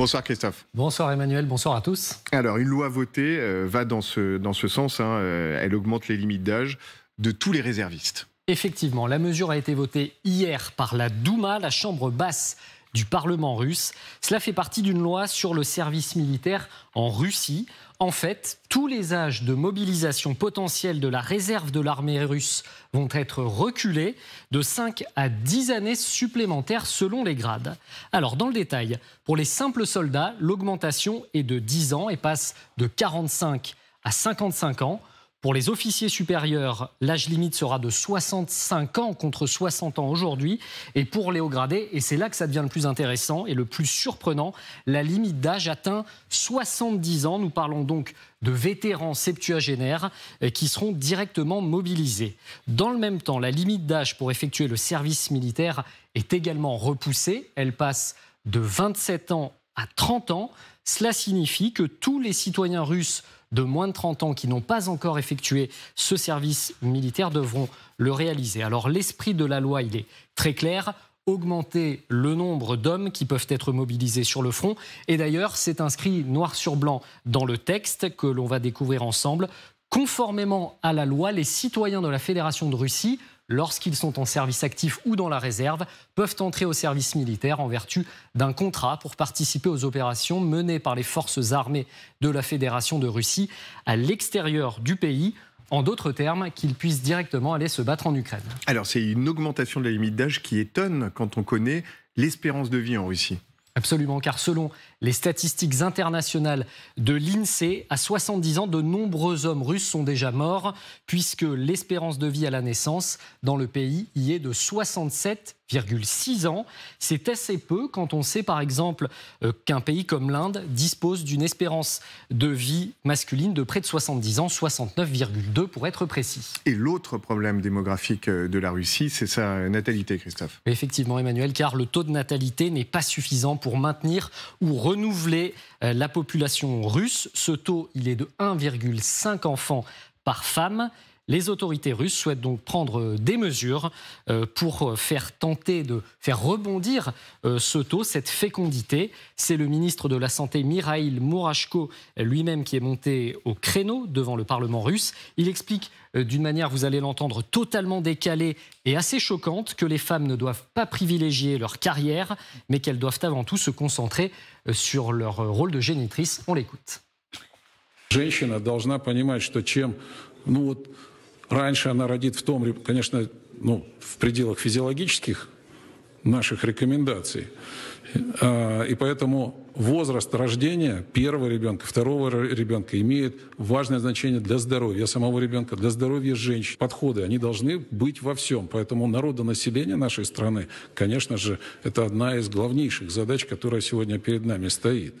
Bonsoir Christophe. Bonsoir Emmanuel, bonsoir à tous. Alors une loi votée euh, va dans ce, dans ce sens, hein. euh, elle augmente les limites d'âge de tous les réservistes. Effectivement, la mesure a été votée hier par la Douma, la chambre basse du Parlement russe. Cela fait partie d'une loi sur le service militaire en Russie. En fait, tous les âges de mobilisation potentielle de la réserve de l'armée russe vont être reculés de 5 à 10 années supplémentaires selon les grades. Alors, dans le détail, pour les simples soldats, l'augmentation est de 10 ans et passe de 45 à 55 ans. Pour les officiers supérieurs, l'âge limite sera de 65 ans contre 60 ans aujourd'hui. Et pour les hauts gradés, et c'est là que ça devient le plus intéressant et le plus surprenant, la limite d'âge atteint 70 ans. Nous parlons donc de vétérans septuagénaires euh, qui seront directement mobilisés. Dans le même temps, la limite d'âge pour effectuer le service militaire est également repoussée. Elle passe de 27 ans à 30 ans. Cela signifie que tous les citoyens russes de moins de 30 ans qui n'ont pas encore effectué ce service militaire devront le réaliser. Alors l'esprit de la loi, il est très clair augmenter le nombre d'hommes qui peuvent être mobilisés sur le front. Et d'ailleurs, c'est inscrit noir sur blanc dans le texte que l'on va découvrir ensemble. Conformément à la loi, les citoyens de la Fédération de Russie lorsqu'ils sont en service actif ou dans la réserve, peuvent entrer au service militaire en vertu d'un contrat pour participer aux opérations menées par les forces armées de la Fédération de Russie à l'extérieur du pays en d'autres termes, qu'ils puissent directement aller se battre en Ukraine. Alors c'est une augmentation de la limite d'âge qui étonne quand on connaît l'espérance de vie en Russie. Absolument, car selon les statistiques internationales de l'INSEE, à 70 ans, de nombreux hommes russes sont déjà morts, puisque l'espérance de vie à la naissance dans le pays y est de 67 6 ans. C'est assez peu quand on sait par exemple euh, qu'un pays comme l'Inde dispose d'une espérance de vie masculine de près de 70 ans, 69,2 pour être précis. Et l'autre problème démographique euh, de la Russie, c'est sa natalité, Christophe. Effectivement, Emmanuel, car le taux de natalité n'est pas suffisant pour maintenir ou renouveler euh, la population russe. Ce taux, il est de 1,5 enfants par femme. Les autorités russes souhaitent donc prendre euh, des mesures euh, pour euh, faire tenter de faire rebondir ce taux, cette fécondité. C'est le ministre de la Santé Mirail Mourachko lui-même qui est monté au créneau devant le Parlement russe. Il explique d'une manière, vous allez l'entendre, totalement décalée et assez choquante, que les femmes ne doivent pas privilégier leur carrière, mais qu'elles doivent avant tout se concentrer sur leur rôle de génitrice. On l'écoute. Раньше она родит в том, конечно, ну, в пределах физиологических наших рекомендаций. А, и поэтому возраст рождения первого ребенка, второго ребенка имеет важное значение для здоровья самого ребенка, для здоровья женщин. Подходы, они должны быть во всем. Поэтому народонаселение нашей страны, конечно же, это одна из главнейших задач, которая сегодня перед нами стоит.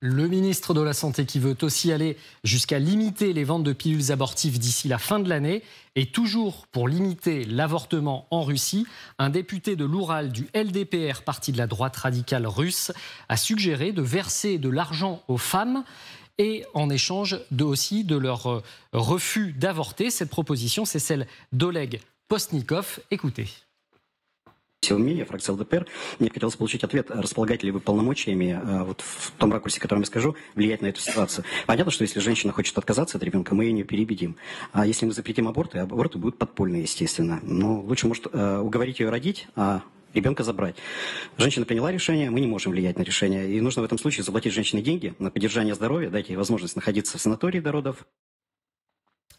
Le ministre de la Santé qui veut aussi aller jusqu'à limiter les ventes de pilules abortives d'ici la fin de l'année. Et toujours pour limiter l'avortement en Russie, un député de l'Oural du LDPR, parti de la droite radicale russe, a suggéré de verser de l'argent aux femmes et en échange de aussi de leur euh, refus d'avorter. Cette proposition, c'est celle d'Oleg Postnikov. Écoutez. Силми, я фракция ЛДПР. Мне хотелось получить ответ, располагаете ли вы полномочиями, э, вот в том ракурсе, которым я скажу, влиять на эту ситуацию. Понятно, что если женщина хочет отказаться от ребенка, мы ее не перебедим. А если мы запретим аборты, аборты будут подпольные, естественно. Но лучше, может, э, уговорить ее родить, а ребенка забрать. Женщина приняла решение, мы не можем влиять на решение. И нужно в этом случае заплатить женщине деньги на поддержание здоровья, дать ей возможность находиться в санатории до родов.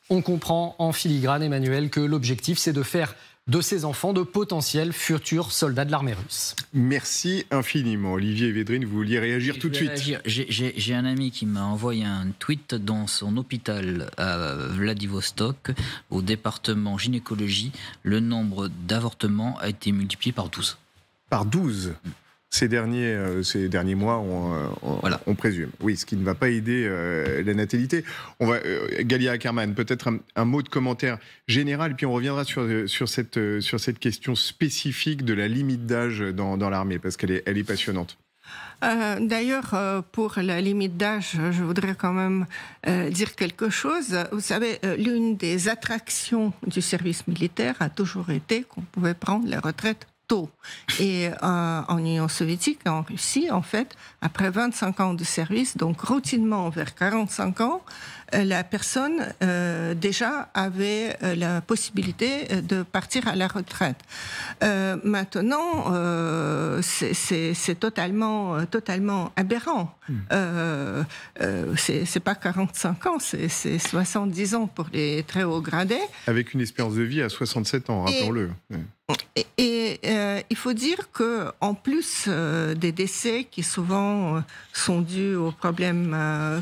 On comprend en filigrane, Emmanuel, que l'objectif, c'est de faire de ces enfants, de potentiels futurs soldats de l'armée russe. Merci infiniment. Olivier Védrine, vous vouliez réagir tout de suite J'ai un ami qui m'a envoyé un tweet dans son hôpital à Vladivostok, au département gynécologie. Le nombre d'avortements a été multiplié par 12. Par 12 ces derniers, euh, ces derniers mois, euh, on, voilà. on, présume. Oui, ce qui ne va pas aider euh, la natalité. On va, Galia Ackerman, peut-être un, mot de commentaire général, puis on reviendra sur, sur, cette, sur cette question spécifique de la limite d'âge dans, l'armée, parce qu'elle est, elle est passionnante. D'ailleurs, pour la limite d'âge, je voudrais quand même dire quelque chose. Vous savez, l'une des attractions du service militaire a toujours été qu'on pouvait prendre la retraite tôt. Et euh, en Union soviétique, en Russie, en fait, après 25 ans de service, donc routinement vers 45 ans, euh, la personne euh, déjà avait la possibilité de partir à la retraite. maintenant, c'est totalement, totalement aberrant. Hmm. c'est pas 45 ans, c'est 70 ans pour les très hauts gradés. Avec une espérance de vie à 67 ans, rappelons-le. Et, euh, il faut dire que, en plus euh, des décès qui souvent euh, sont dus aux problèmes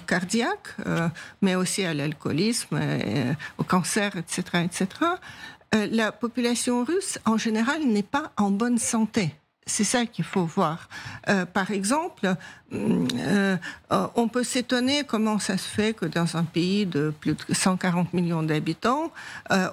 cardiaques, mais aussi à l'alcoolisme, au cancer, etc., etc., la population russe en général n'est pas en bonne santé. C'est ça qu'il faut voir. Euh, par exemple, mm, euh, euh, on peut s'étonner comment ça se fait que dans un pays de plus de 140 millions d'habitants,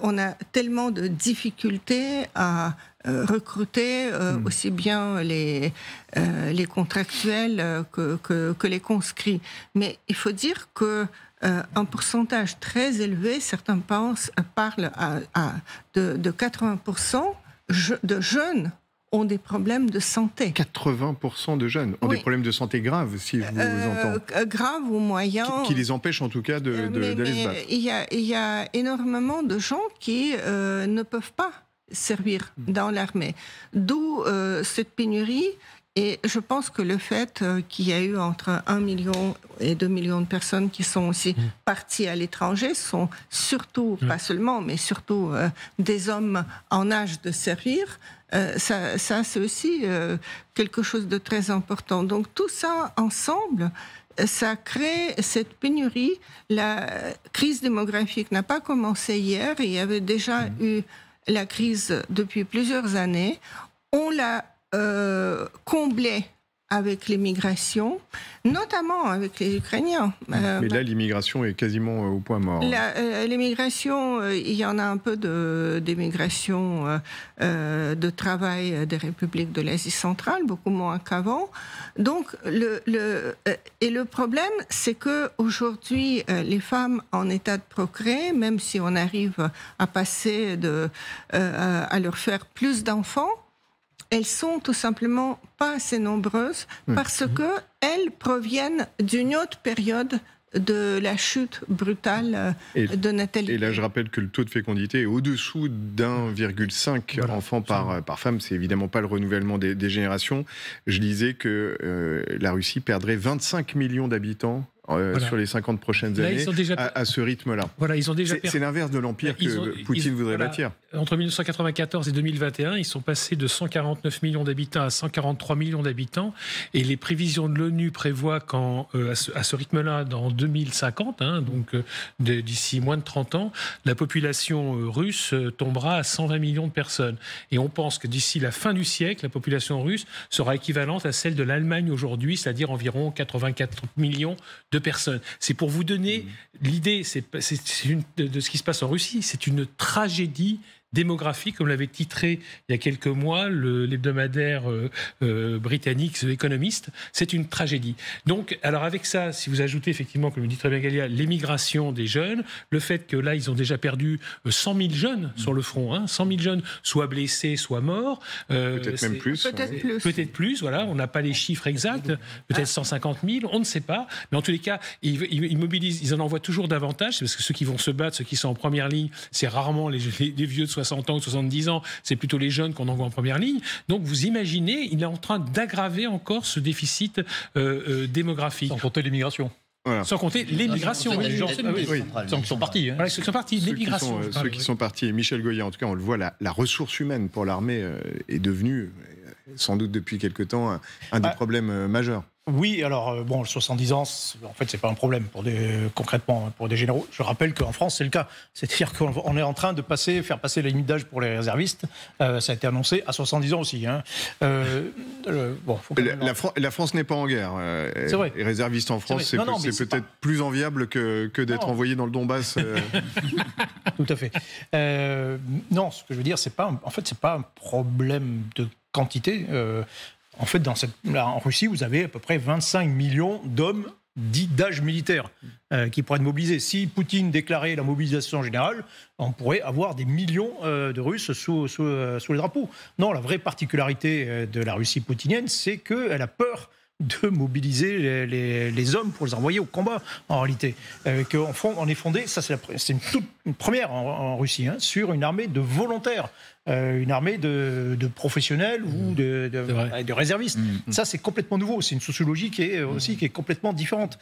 on a tellement de difficultés à recruter hmm. aussi bien les, les contractuels que, les conscrits. Mais il faut dire que un pourcentage très élevé, certains pensent, parlent de, de 80% de jeunes ont des problèmes de santé. 80% de jeunes ont des problèmes de santé graves, si vous, vous euh, entendez. Euh, graves ou moyens. Qui, les empêchent en tout cas de, euh, de, se battre. Il y, a, énormément de gens qui ne peuvent pas servir mm. dans l'armée. D'où cette pénurie et je pense que le fait euh, qu'il y a eu entre 1 million et 2 millions de personnes qui sont aussi mmh. parties à l'étranger sont surtout, mmh. pas seulement, mais surtout euh, des hommes en âge de servir, euh, ça, c'est aussi quelque chose de très important. Donc tout ça ensemble, ça crée cette pénurie. La crise démographique n'a pas commencé hier, il y avait déjà mmh. eu la crise depuis plusieurs années. On l'a euh, comblée avec l'immigration, notamment avec les Ukrainiens. Euh, Mais là, bah, l'immigration est quasiment euh, au point mort. Hein. L'immigration, il y en a un peu d'immigration de, de travail des républiques de l'Asie centrale, beaucoup moins qu'avant. Donc, et le problème, c'est que aujourd'hui, les femmes en état de procréer, même si on arrive à passer à leur faire plus d'enfants, elles sont tout simplement pas assez nombreuses hmm. parce qu'elles que elles proviennent d'une autre période de la chute brutale euh, de natalité. Et là, je rappelle que le taux de fécondité est au-dessous d'1,5 enfant par, par femme. C'est évidemment pas le renouvellement des, générations. Je disais que euh, la Russie perdrait 25 millions d'habitants euh, sur les 50 prochaines années à, ce rythme-là. Voilà, ils ont déjà C'est l'inverse de l'empire bah, que Poutine voudrait bâtir. Entre 1994 et 2021, ils sont passés de 149 millions d'habitants à 143 millions d'habitants, et les prévisions de l'ONU prévoient qu'à euh, ce, rythme-là, dans 2050, hein, donc euh, d'ici moins de 30 ans, la population russe tombera à 120 millions de personnes. Et on pense que d'ici la fin du siècle, la population russe sera équivalente à celle de l'Allemagne aujourd'hui, c'est-à-dire environ 84 millions de personnes. C'est pour vous donner mmh. l'idée, de ce qui se passe en Russie, c'est une tragédie démographie, comme l'avait titré il y a quelques mois l'hebdomadaire euh, euh, britannique The C'est une tragédie. Donc, alors avec ça, si vous ajoutez effectivement, comme le dit très bien Galia, l'émigration des jeunes, le fait que là, ils ont déjà perdu 100 euh, 000 jeunes sur le front, 100 hein, 000 jeunes, soit blessés, soit morts. peut-être même plus. Peut-être plus. Peut-être plus, voilà, on n'a pas les chiffres exacts, peut-être 150 ah. 000, on ne sait pas. Mais en tous les cas, ils, mobilisent, ils en envoient toujours davantage, parce que ceux qui vont se battre, ceux qui sont en première ligne, c'est rarement les, vieux de 60 ans ou 70 ans, c'est plutôt les jeunes qu'on envoie en première ligne. Donc vous imaginez, il est en train d'aggraver encore ce déficit euh, euh, démographique. Sans compter l'immigration. Voilà. Sans compter l'immigration. Oui, hein. sont partis. ceux qui euh, sont partis, L'immigration. Ceux, qui sont, partis, Michel Goya, en tout cas, on le voit, la, la ressource humaine pour l'armée est devenue, sans doute depuis quelque temps, un, des bah, problèmes majeurs. Oui, alors euh, bon, 70 ans, en fait, c'est pas un problème pour des euh, concrètement hein, pour des généraux. Je rappelle qu'en France, c'est le cas, c'est-à-dire qu'on est en train de passer, faire passer la limite d'âge pour les réservistes. Euh, ça a été annoncé à 70 ans aussi. Hein. la, France n'est pas en guerre. c'est vrai. Et réservistes en France, c'est peut-être plus enviable que, d'être envoyé dans le Donbass. Tout à fait. non, ce que je veux dire, c'est pas, en fait, c'est pas un problème de quantité. En fait, dans cette, en Russie, vous avez à peu près 25 millions d'hommes dits d'âge militaire euh, qui pourraient être mobilisés. Si Poutine déclarait la mobilisation générale, on pourrait avoir des millions euh, de Russes sous, euh, sous les drapeaux. Non, la vraie particularité de la Russie poutinienne, c'est qu'elle a peur de mobiliser les, hommes pour les envoyer au combat, en réalité. on, euh, fond, on, est fondé, ça c'est une, toute, première en, Russie, hein, sur une armée de volontaires. Euh, une armée de, professionnels ou mmh. de, réservistes. Mmh, mmh. Ça, c'est complètement nouveau. C'est une sociologie qui est euh, aussi qui est complètement différente.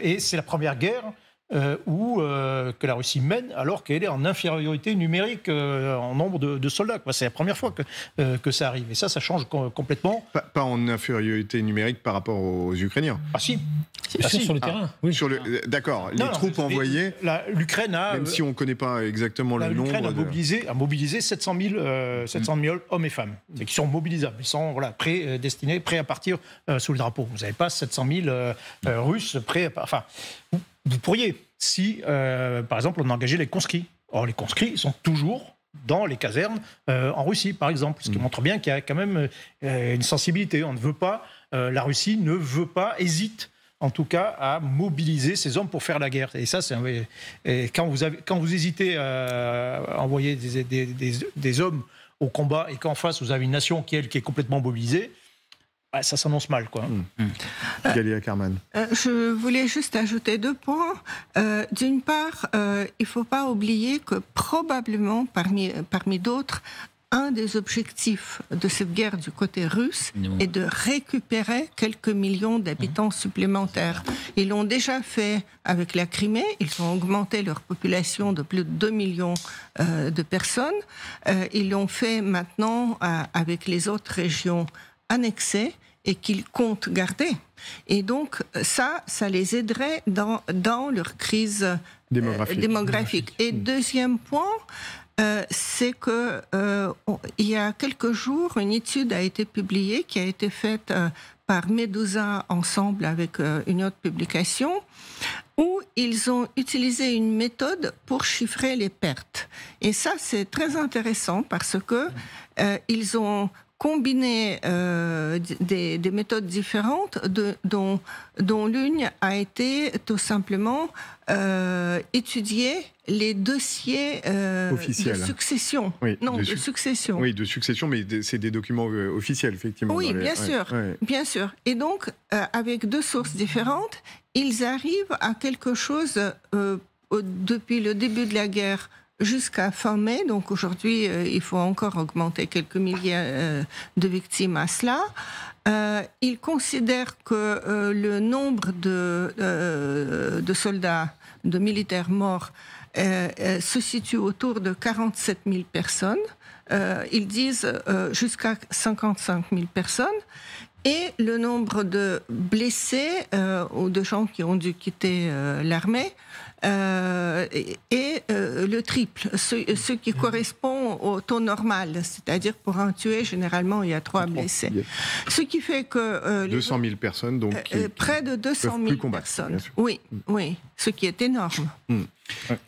et c'est la première guerre euh, ou euh, que la Russie mène alors qu'elle est en infériorité numérique euh, en nombre de, soldats. C'est la première fois que, que ça arrive. Et ça, ça change complètement. Pas, en infériorité numérique par rapport aux Ukrainiens. Ah si. Ah, sur le terrain. Ah, d'accord. Les troupes envoyées. L'Ukraine a. Même si on ne connaît pas exactement le nombre. L'Ukraine a, mobilisé, a mobilisé 700 000, hommes et femmes mm. qui sont mobilisables. Ils sont prédestinés, prêts à partir sous le drapeau. Vous n'avez pas 700 000 Russes prêts à. Enfin, vous pourriez, si, euh, par exemple, on engageait les conscrits. Or, les conscrits sont toujours dans les casernes euh, en Russie, par exemple, ce qui mm. montre bien qu'il y a quand même euh, une sensibilité. On ne veut pas, la Russie ne veut pas, hésite en tout cas à mobiliser ses hommes pour faire la guerre. Et ça, c'est quand vous hésitez à envoyer des, hommes au combat et qu'en face vous avez une nation qui est complètement mobilisée, ça s'annonce mal, quoi. Hmm. Hmm. Euh, Galia Carman. Euh, je voulais juste ajouter deux points. Euh, d'une part, il ne faut pas oublier que probablement, parmi, parmi d'autres, un des objectifs de cette guerre du côté russe mmh. est de récupérer quelques millions d'habitants mmh. supplémentaires. Ils l'ont déjà fait avec la Crimée, ils ont augmenté leur population de plus de 2 millions de personnes, ils l'ont fait maintenant avec les autres régions annexés et qu'ils comptent garder. Et donc, ça, ça les aiderait dans, dans leur crise euh, démographique. Et deuxième point, euh, c'est que euh, il y a quelques jours, une étude a été publiée qui a été faite par Medusa ensemble avec une autre publication, où ils ont utilisé une méthode pour chiffrer les pertes. Et ça, c'est très intéressant parce que ils ont combiner euh, des, méthodes différentes, dont, dont l'une a été tout simplement euh, étudier les dossiers euh, de succession. Oui, non, de, succession. Oui, de succession, mais c'est des documents officiels, effectivement. Oui, bien sûr, bien sûr. Et donc, avec deux sources différentes, ils arrivent à quelque chose depuis le début de la guerre jusqu'à fin mai. Donc aujourd'hui, euh, il faut encore augmenter quelques milliers euh, de victimes à cela. Euh, ils considèrent que le nombre de, de, soldats, de militaires morts, se situe autour de 47 000 personnes. ils disent jusqu'à 55 000 personnes. Et le nombre de blessés ou de gens qui ont dû quitter l'armée est le triple, ce, qui mm. correspond au taux normal, c'est-à-dire pour un tué, généralement, il y a trois blessés. Ce qui fait que... 200 euh, 000 personnes, donc... Euh, euh, près de 200 000 personnes. oui, mm. oui, ce qui est énorme. Mm.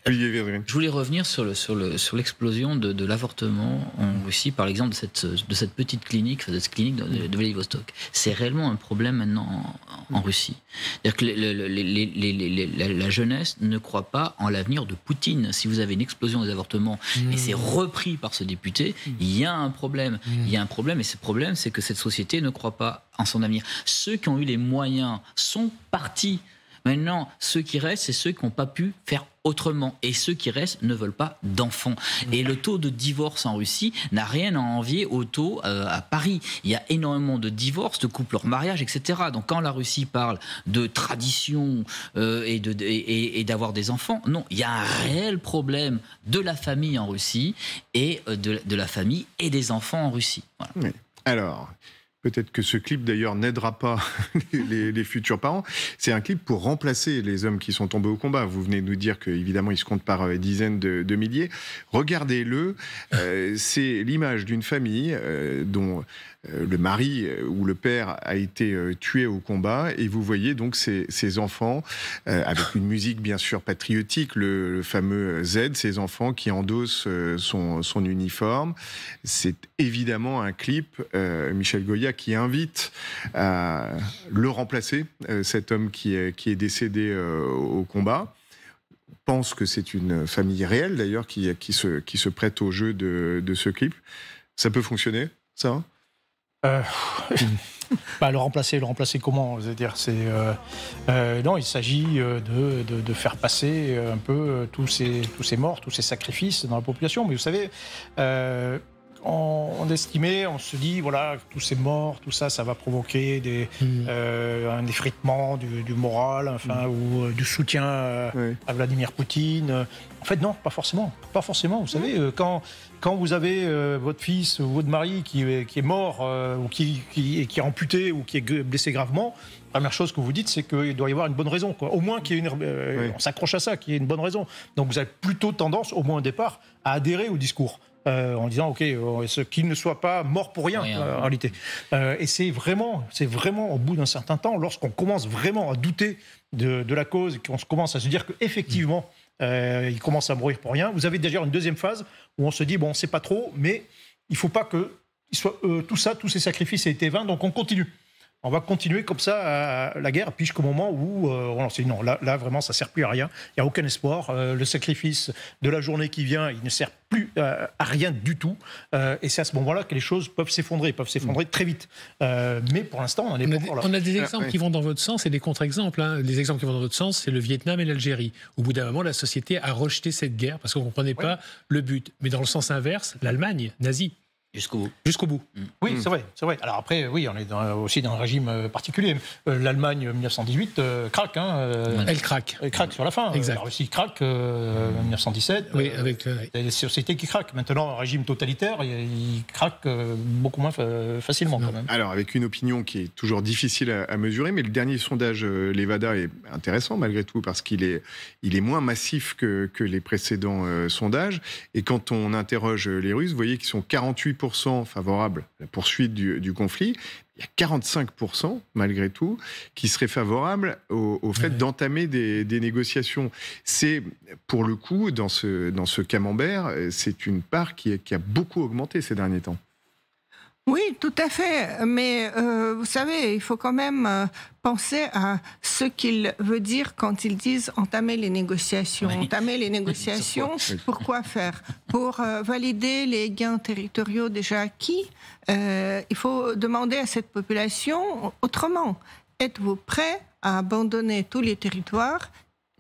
Je voulais revenir sur le sur le sur l'explosion de, l'avortement en Russie, par exemple de cette petite clinique, de cette clinique de, de Vladivostok. C'est réellement un problème maintenant en, Russie. C'est-à-dire que la, jeunesse ne croit pas en l'avenir de Poutine. Si vous avez une explosion des avortements et c'est mmh. repris par ce député, mmh. il y a un problème. Mmh. Il y a un problème et ce problème, c'est que cette société ne croit pas en son avenir. Ceux qui ont eu les moyens sont partis Maintenant, ceux qui restent, c'est ceux qui n'ont pas pu faire autrement. Et ceux qui restent ne veulent pas d'enfants. Et le taux de divorce en Russie n'a rien à envier au taux euh, à Paris. Il y a énormément de divorces, de couples hors mariage, etc. Donc quand la Russie parle de tradition euh, et, de, et, d'avoir des enfants, non, il y a un réel problème de la famille en Russie et euh, de, la famille et des enfants en Russie. Alors, Peut-être que ce clip d'ailleurs n'aidera pas les, futurs parents. C'est un clip pour remplacer les hommes qui sont tombés au combat. Vous venez nous dire qu'évidemment ils se comptent par euh, dizaines de, milliers. Regardez-le. Euh, c'est l'image d'une famille euh, dont euh, le mari euh, ou le père a été euh, tué au combat, et vous voyez donc ces, enfants, avec une musique bien sûr patriotique, le, fameux Z, ces enfants qui endossent son, uniforme. C'est évidemment un clip, Michel Goya, qui invite à le remplacer, cet homme qui est, décédé au combat pense que c'est une famille réelle d'ailleurs qui, se, prête au jeu de, de ce clip. Ça peut fonctionner, ça pas euh, bah, le remplacer, le remplacer comment dire c'est euh, euh, non, il s'agit euh, de, de, de, faire passer un peu tous ces tous ces morts, tous ces sacrifices dans la population. Mais vous savez, on on se dit, voilà, tous ces morts, tout ça, ça va provoquer des, hmm. euh, un effritement du, moral, enfin, hmm. ou euh, du soutien euh, à Vladimir Poutine. En fait, non, pas forcément. Pas forcément. Vous savez, quand, quand vous avez votre fils ou votre mari qui, est mort ou qui, qui, est amputé ou qui est blessé gravement, la première chose que vous dites, c'est qu'il doit y avoir une bonne raison. Au moins, qu'il y ait une, on s'accroche à ça, qu'il y ait une bonne raison. Donc, vous avez plutôt tendance, au moins au départ, à adhérer au discours. Euh, en disant, OK, euh, qu'il ne soit pas mort pour rien, euh, en réalité. et c'est vraiment, c'est vraiment au bout d'un certain temps, lorsqu'on commence vraiment à douter de, la cause, qu'on commence à se dire qu'effectivement, effectivement il commence à mourir pour rien, vous avez déjà une deuxième phase où on se dit, bon, on ne sait pas trop, mais il faut pas que tout ça, tous ces sacrifices aient été vains, donc on continue on va continuer comme ça euh, la guerre puis jusqu'au moment où euh, on on dit non, là, là vraiment ça sert plus à rien, il n'y a aucun espoir, euh, le sacrifice de la journée qui vient, il ne sert plus à rien du tout, et c'est à ce moment-là que les choses peuvent s'effondrer, peuvent s'effondrer très vite. mais pour l'instant, on est on a, des, là. on a des exemples qui vont dans votre sens et des contre-exemples. Hein. Les exemples qui vont dans votre sens, c'est le Vietnam et l'Algérie. Au bout d'un moment, la société a rejeté cette guerre parce qu'on ne comprenait pas le but. Mais dans le sens inverse, l'Allemagne nazie Jusqu'au bout. Jusqu'au bout. Mm. Oui, mm. c'est vrai, c'est vrai. Alors après, oui, on est aussi dans un régime euh, particulier. Euh, L'Allemagne 1918 euh, craque. Hein, Elle craque. Elle craque sur la fin. La Russie craque en 1917. Oui, avec. les sociétés qui craquent. Maintenant, un régime totalitaire, il craque beaucoup moins facilement quand même. Alors, avec une opinion qui est toujours difficile à, mesurer, mais le dernier sondage Levada est intéressant malgré tout parce qu'il est, il est moins massif que, que les précédents sondages. Et quand on interroge les Russes, vous voyez qu'ils sont 48 favorable favorables à la poursuite du, conflit, il y a 45% malgré tout qui seraient favorables au, fait d'entamer des, négociations. C'est pour le coup, dans ce, dans ce camembert, euh, c'est une part qui a beaucoup augmenté ces derniers temps. Oui, tout à fait. Mais euh, vous savez, il faut quand même euh, penser à ce qu'il veut dire quand ils disent entamer les négociations. Entamer les négociations, pour quoi faire Pour valider les gains territoriaux déjà acquis, euh, il faut demander à cette population autrement. Êtes-vous prêts à abandonner tous les territoires,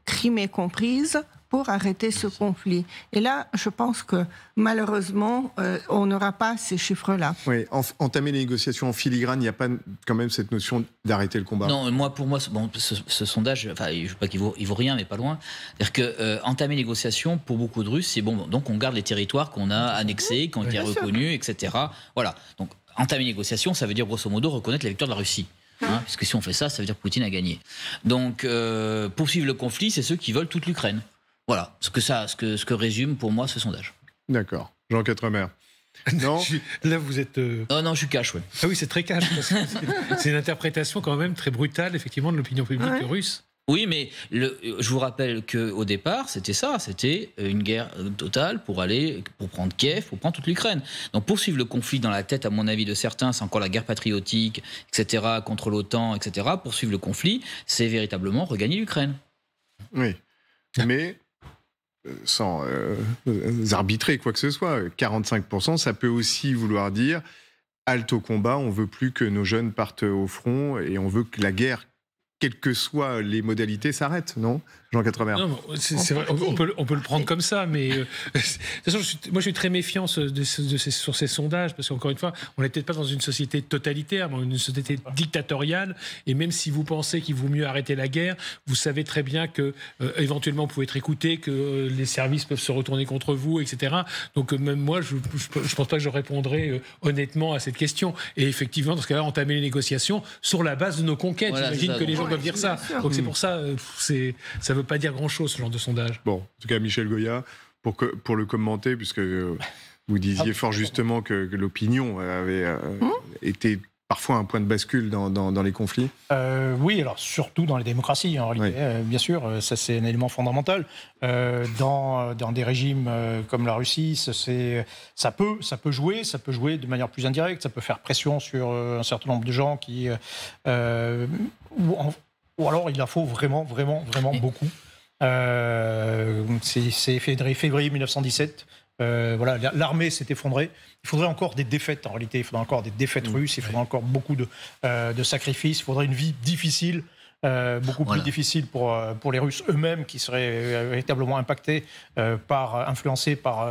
Crimée comprise, pour arrêter ce conflit. Et là, je pense que malheureusement, euh, on n'aura pas ces chiffres-là. Oui, entamer les négociations en filigrane, il n'y a pas quand même cette notion d'arrêter le combat. Non, moi, pour moi, bon, ce, sondage, enfin, je ne veux pas qu'il vaut, rien, mais pas loin. C'est-à-dire que euh, entamer les négociations, pour beaucoup de Russes, c'est bon, donc on garde les territoires qu'on a annexés, qui ont été reconnus, etc. Voilà. Donc, entamer les négociations, ça veut dire grosso modo reconnaître la victoire de la Russie. Hein. parce que si on fait ça, ça veut dire que Poutine a gagné. Donc, euh, poursuivre le conflit, c'est ceux qui veulent toute l'Ukraine. Voilà ce que, ça, ce, que, ce que résume pour moi ce sondage. D'accord. Jean Quatremer. Non. Là, vous êtes. Euh, non, non, je suis cash, oui. Ah oui, c'est très cash. c'est une interprétation quand même très brutale, effectivement, de l'opinion publique russe. Oui, mais je vous rappelle qu'au départ, c'était ça, c'était euh, une guerre euh, totale pour aller, pour prendre Kiev, pour prendre toute l'Ukraine. Donc poursuivre le conflit dans la tête, à mon avis, de certains, c'est encore la guerre patriotique, etc., contre l'OTAN, etc. Poursuivre le conflit, c'est véritablement regagner l'Ukraine. Oui. Mais sans euh, arbitrer quoi que ce soit, 45%, ça peut aussi vouloir dire halte au combat, on veut plus que nos jeunes partent au front et on veut que la guerre quelles que soient les modalités, s'arrête, non Jean 80 Non, c'est, vrai, on peut, le prendre comme ça, mais euh, de toute façon, moi je suis très méfiant sur ces sondages, parce qu'encore une fois, on n'est peut-être pas dans une société totalitaire, mais une société dictatoriale, et même si vous pensez qu'il vaut mieux arrêter la guerre, vous savez très bien que euh, éventuellement vous pouvez être écouté, que euh, les services peuvent se retourner contre vous, etc. Donc même moi, je ne pense pas que je répondrai honnêtement à cette question. Et effectivement, dans ce cas-là, entamer les négociations sur la base de nos conquêtes. J'imagine que les gens dire ça. Donc c'est hmm. pour ça, euh, c'est, ça veut pas dire grand-chose, ce genre de sondage. Bon, en tout cas, Michel Goya, pour, que, pour le commenter, puisque... Euh, vous disiez ah. fort justement que, l'opinion avait euh, hmm. été parfois un point de bascule dans, dans, les conflits euh, Oui, alors surtout dans les démocraties, en réalité, euh, bien sûr, euh, ça c'est un élément fondamental. dans, dans, des régimes comme la Russie, ça, ça, peut, ça peut jouer, ça peut jouer de manière plus indirecte, ça peut faire pression sur un certain nombre de gens qui... Ou, ou, alors il en faut vraiment, vraiment, vraiment beaucoup. c'est février 1917. Euh, voilà, l'armée s'est effondrée. Il faudrait encore des défaites en réalité. Il faudrait encore des défaites russes. Il faudrait encore beaucoup de, euh, de sacrifices. Il faudrait une vie difficile. Euh, beaucoup plus difficile pour, euh, pour les Russes eux-mêmes qui seraient euh, véritablement impactés par, influencés par,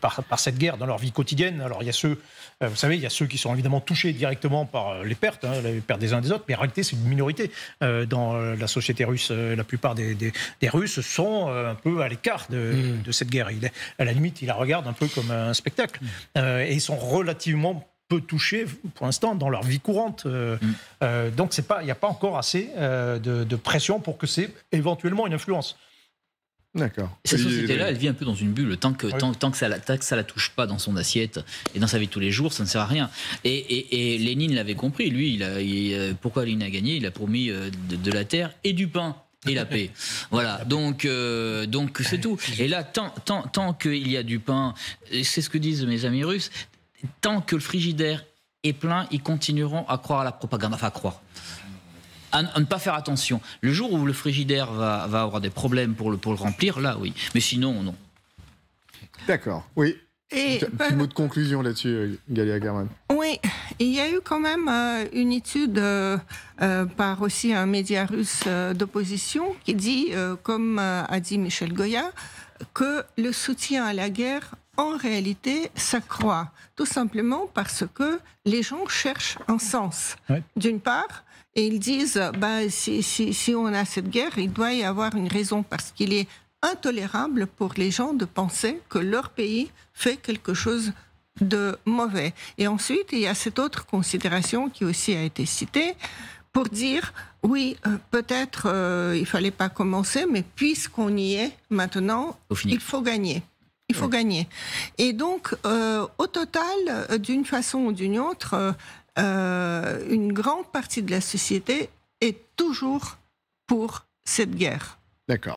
par, cette guerre dans leur vie quotidienne. Alors il y a ceux, vous savez, il y a ceux qui sont évidemment touchés directement par les pertes, hein, les pertes des uns et des autres, mais en réalité c'est une minorité dans la société russe. La plupart des, des, Russes sont un peu à l'écart de, mm. de, cette guerre. Il, à la limite, ils la regardent un peu comme un spectacle. Mm. et ils sont relativement peu pour l'instant dans leur vie courante. Euh, mm. euh, donc c'est pas, il n'y a pas encore assez euh, de, pression pour que c'est éventuellement une influence. D'accord. Cette société-là, elle vit un peu dans une bulle. Tant que, tant, que ça la, tant ça la touche pas dans son assiette et dans sa vie de tous les jours, ça ne sert à rien. Et, Lénine l'avait compris. Lui, il a, pourquoi Lénine a gagné Il a promis de, la terre et du pain et la paix. Voilà, donc donc c'est tout. Et là, tant, tant, tant qu'il y a du pain, c'est ce que disent mes amis russes, tant que le frigidaire est plein, ils continueront à croire à la propagande, enfin à croire. À, ne pas faire attention. Le jour où le frigidaire va, avoir des problèmes pour le, remplir, là oui. Mais sinon, non. D'accord, oui. un petit mot de conclusion là-dessus, euh, Galia German. Oui, il y a eu quand même euh, une étude euh, par aussi un média russe d'opposition qui dit, comme a dit Michel Goya, que le soutien à la guerre en réalité, ça croît. Tout simplement parce que les gens cherchent un sens. D'une part, et ils disent, bah, si, on a cette guerre, il doit y avoir une raison parce qu'il est intolérable pour les gens de penser que leur pays fait quelque chose de mauvais. Et ensuite, il y a cette autre considération qui aussi a été citée pour dire, oui, euh, peut-être euh, il fallait pas commencer, mais puisqu'on y est maintenant, il faut gagner. Il faut gagner. Et donc, euh, au total, euh, d'une façon ou d'une autre, euh, une grande partie de la société est toujours pour cette guerre. D'accord.